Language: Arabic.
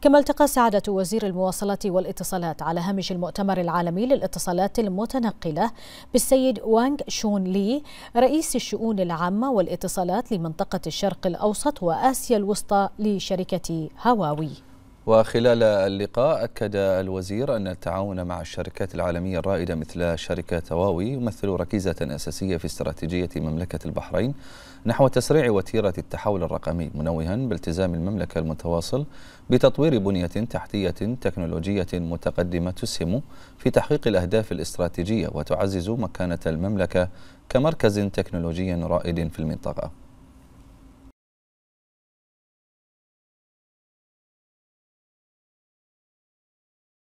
كما التقى سعادة وزير المواصلات والاتصالات على هامش المؤتمر العالمي للاتصالات المتنقلة بالسيد وانغ شون لي رئيس الشؤون العامة والاتصالات لمنطقة الشرق الأوسط وآسيا الوسطى لشركة هواوي وخلال اللقاء أكد الوزير أن التعاون مع الشركات العالمية الرائدة مثل شركة هواوي يمثل ركيزة أساسية في استراتيجية مملكة البحرين نحو تسريع وتيرة التحول الرقمي منوها بالتزام المملكة المتواصل بتطوير بنية تحتية تكنولوجية متقدمة تسهم في تحقيق الأهداف الاستراتيجية وتعزز مكانة المملكة كمركز تكنولوجي رائد في المنطقة